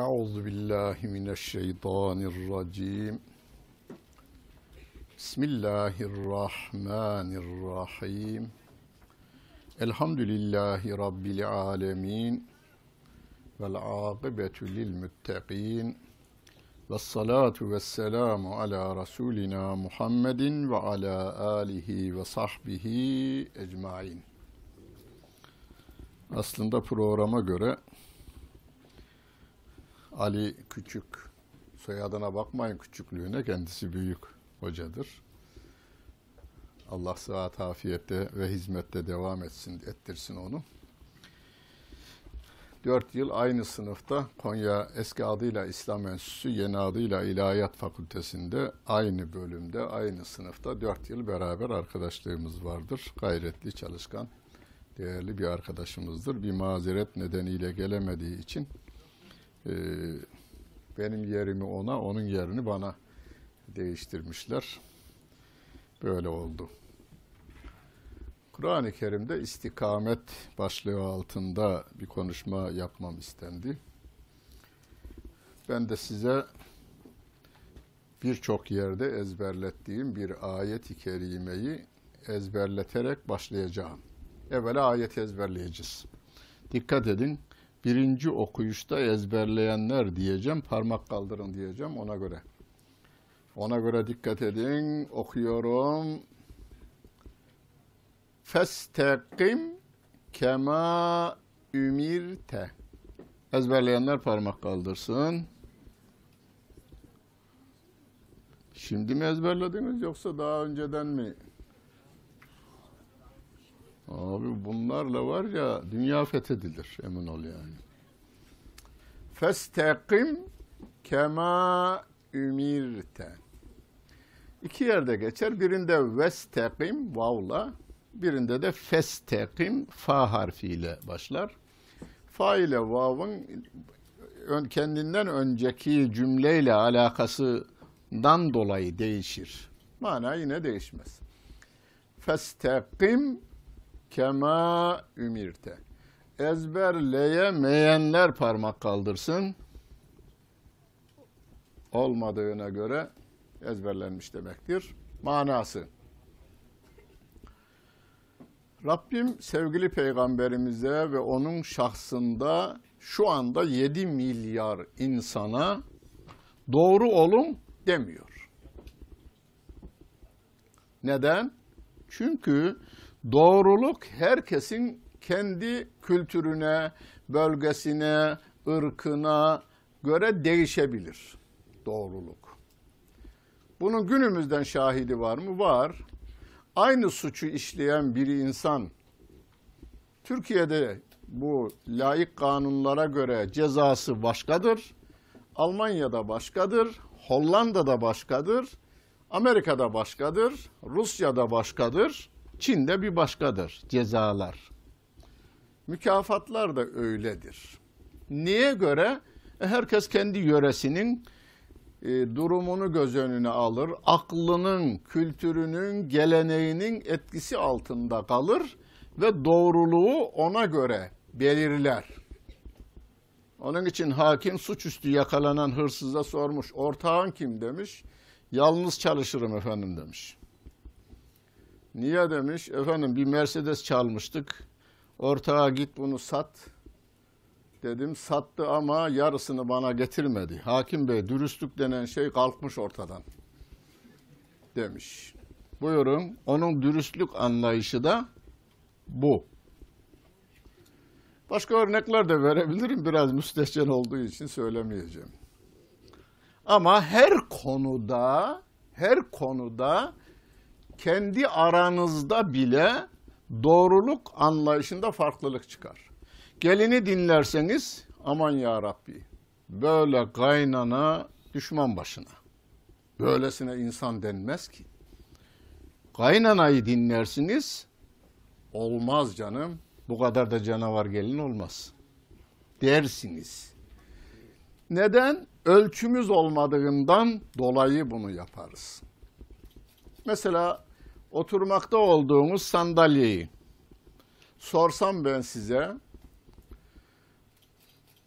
Euzu billahi mineşşeytanirracim. Bismillahirrahmanirrahim. Elhamdülillahi rabbil alamin. Vel akibetu lil muttaqin. Ves salatu ves selamu ala rasulina Muhammedin ve ala alihi ve sahbihi ecmaîn. Aslında programa göre Ali Küçük. Soyadına bakmayın küçüklüğüne. Kendisi büyük hocadır. Allah sıhhat afiyette ve hizmette devam etsin, ettirsin onu. Dört yıl aynı sınıfta Konya eski adıyla İslam Enstitüsü, yeni adıyla İlahiyat Fakültesinde aynı bölümde, aynı sınıfta dört yıl beraber arkadaşlığımız vardır. Gayretli, çalışkan, değerli bir arkadaşımızdır. Bir mazeret nedeniyle gelemediği için ee, benim yerimi ona, onun yerini bana değiştirmişler. Böyle oldu. Kur'an-ı Kerim'de istikamet başlığı altında bir konuşma yapmam istendi. Ben de size birçok yerde ezberlettiğim bir ayet-i kerimeyi ezberleterek başlayacağım. Evvela ayeti ezberleyeceğiz. Dikkat edin, birinci okuyuşta ezberleyenler diyeceğim, parmak kaldırın diyeceğim ona göre. Ona göre dikkat edin, okuyorum. Festeqim kema ümirte. Ezberleyenler parmak kaldırsın. Şimdi mi ezberlediniz yoksa daha önceden mi? Abi bunlarla var ya dünya fethedilir emin ol yani. Festekim kema ümirte. İki yerde geçer. Birinde vestekim vavla, birinde de festekim fa harfiyle başlar. Fa ile vavın kendinden önceki cümleyle alakasından dolayı değişir. Mana yine değişmez. Festekim kema ümirte. Ezberleyemeyenler parmak kaldırsın. Olmadığına göre ezberlenmiş demektir. Manası. Rabbim sevgili peygamberimize ve onun şahsında şu anda 7 milyar insana doğru olun demiyor. Neden? Çünkü doğruluk herkesin kendi kültürüne, bölgesine, ırkına göre değişebilir doğruluk. Bunun günümüzden şahidi var mı? Var. Aynı suçu işleyen bir insan Türkiye'de bu layık kanunlara göre cezası başkadır. Almanya'da başkadır, Hollanda'da başkadır, Amerika'da başkadır, Rusya'da başkadır. Çin'de bir başkadır cezalar. Mükafatlar da öyledir. Niye göre? E, herkes kendi yöresinin e, durumunu göz önüne alır. Aklının, kültürünün, geleneğinin etkisi altında kalır ve doğruluğu ona göre belirler. Onun için hakim suçüstü yakalanan hırsıza sormuş. Ortağın kim demiş. Yalnız çalışırım efendim demiş. Niye demiş? Efendim bir Mercedes çalmıştık. Ortağa git bunu sat. Dedim sattı ama yarısını bana getirmedi. Hakim Bey dürüstlük denen şey kalkmış ortadan. Demiş. Buyurun. Onun dürüstlük anlayışı da bu. Başka örnekler de verebilirim. Biraz müstehcen olduğu için söylemeyeceğim. Ama her konuda her konuda kendi aranızda bile doğruluk anlayışında farklılık çıkar. Gelini dinlerseniz aman ya Rabbi böyle kaynana düşman başına. Böylesine insan denmez ki. Kaynanayı dinlersiniz olmaz canım bu kadar da canavar gelin olmaz dersiniz. Neden? Ölçümüz olmadığından dolayı bunu yaparız. Mesela oturmakta olduğunuz sandalyeyi sorsam ben size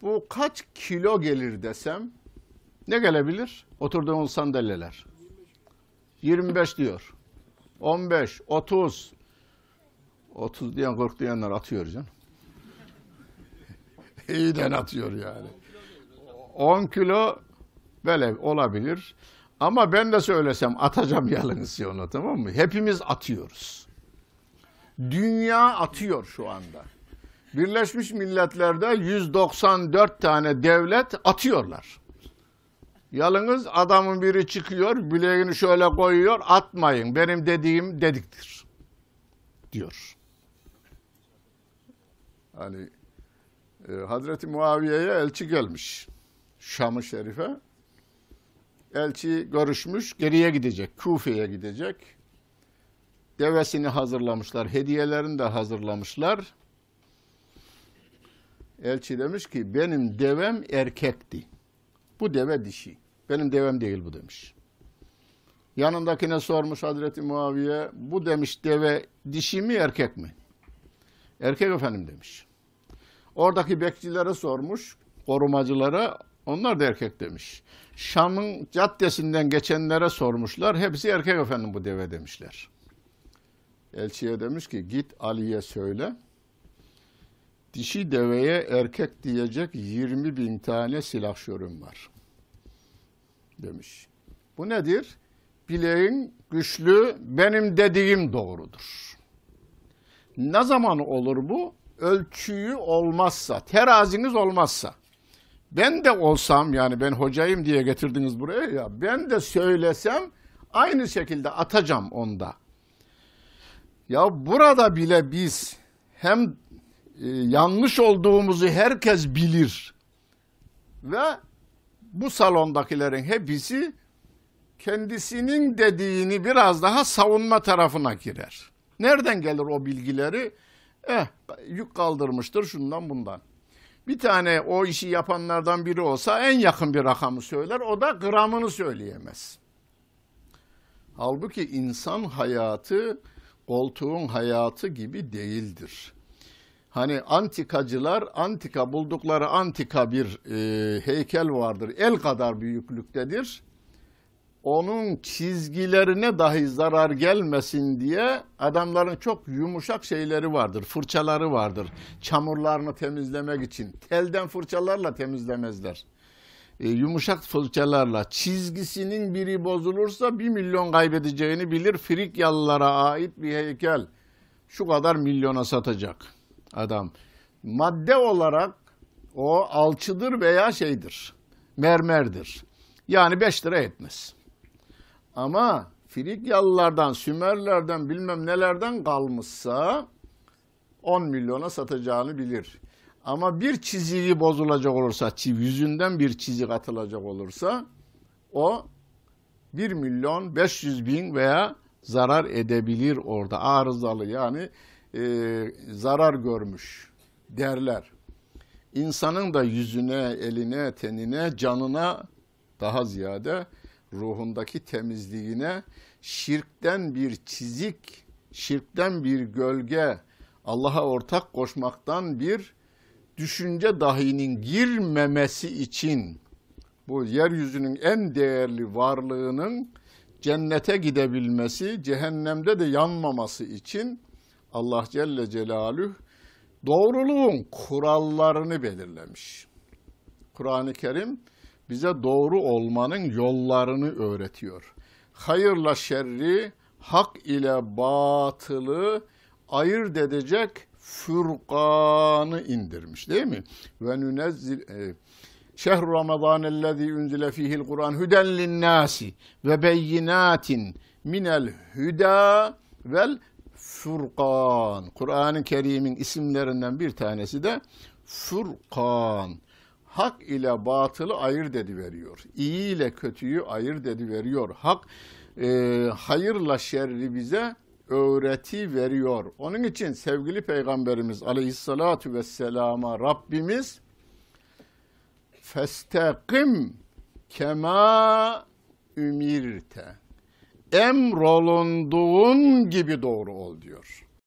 bu kaç kilo gelir desem ne gelebilir? Oturduğunuz sandalyeler. 25 diyor. 15, 30. 30 diyen 40 diyenler atıyor canım. İyiden atıyor yani. 10 kilo böyle olabilir. Ama ben de söylesem atacağım yalnız onu tamam mı? Hepimiz atıyoruz. Dünya atıyor şu anda. Birleşmiş Milletler'de 194 tane devlet atıyorlar. Yalınız adamın biri çıkıyor, bileğini şöyle koyuyor, atmayın. Benim dediğim dediktir. Diyor. Hani e, Hazreti Muaviye'ye elçi gelmiş. Şam-ı Şerif'e. Elçi görüşmüş, geriye gidecek, Kufe'ye gidecek. Devesini hazırlamışlar, hediyelerini de hazırlamışlar. Elçi demiş ki benim devem erkekti. Bu deve dişi. Benim devem değil bu demiş. Yanındakine sormuş Hazreti Muaviye bu demiş deve dişi mi erkek mi? Erkek efendim demiş. Oradaki bekçilere sormuş, korumacılara. Onlar da erkek demiş. Şam'ın caddesinden geçenlere sormuşlar. Hepsi erkek efendim bu deve demişler. Elçiye demiş ki git Ali'ye söyle. Dişi deveye erkek diyecek 20 bin tane silah silahşörüm var. Demiş. Bu nedir? Bileğin güçlü benim dediğim doğrudur. Ne zaman olur bu? Ölçüyü olmazsa, teraziniz olmazsa. Ben de olsam yani ben hocayım diye getirdiniz buraya ya ben de söylesem aynı şekilde atacağım onda. Ya burada bile biz hem e, yanlış olduğumuzu herkes bilir ve bu salondakilerin hepsi kendisinin dediğini biraz daha savunma tarafına girer. Nereden gelir o bilgileri? Eh yük kaldırmıştır şundan bundan bir tane o işi yapanlardan biri olsa en yakın bir rakamı söyler. O da gramını söyleyemez. Halbuki insan hayatı koltuğun hayatı gibi değildir. Hani antikacılar antika buldukları antika bir e, heykel vardır. El kadar büyüklüktedir onun çizgilerine dahi zarar gelmesin diye adamların çok yumuşak şeyleri vardır, fırçaları vardır. Çamurlarını temizlemek için telden fırçalarla temizlemezler. E, yumuşak fırçalarla çizgisinin biri bozulursa bir milyon kaybedeceğini bilir. Frikyalılara ait bir heykel şu kadar milyona satacak adam. Madde olarak o alçıdır veya şeydir, mermerdir. Yani 5 lira etmez. Ama Frigyalılardan, Sümerlerden bilmem nelerden kalmışsa 10 milyona satacağını bilir. Ama bir çiziği bozulacak olursa, yüzünden bir çizik atılacak olursa o 1 milyon 500 bin veya zarar edebilir orada. Arızalı yani e, zarar görmüş derler. İnsanın da yüzüne, eline, tenine, canına daha ziyade ruhundaki temizliğine şirkten bir çizik, şirkten bir gölge, Allah'a ortak koşmaktan bir düşünce dahinin girmemesi için bu yeryüzünün en değerli varlığının cennete gidebilmesi, cehennemde de yanmaması için Allah Celle Celaluhu doğruluğun kurallarını belirlemiş. Kur'an-ı Kerim bize doğru olmanın yollarını öğretiyor. Hayırla şerri, hak ile batılı ayırt edecek Furkan'ı indirmiş değil mi? Ve nünezzil e, şehr Ramazan ellezî unzile fihil Kur'an hüden nasi ve beyinatin minel huda vel Furkan. Kur'an-ı Kerim'in isimlerinden bir tanesi de Furkan hak ile batılı ayır dedi veriyor. İyi ile kötüyü ayır dedi veriyor. Hak e, hayırla şerri bize öğreti veriyor. Onun için sevgili Peygamberimiz aleyhissalatu vesselama Rabbimiz festekim kema ümirte emrolunduğun gibi doğru ol diyor.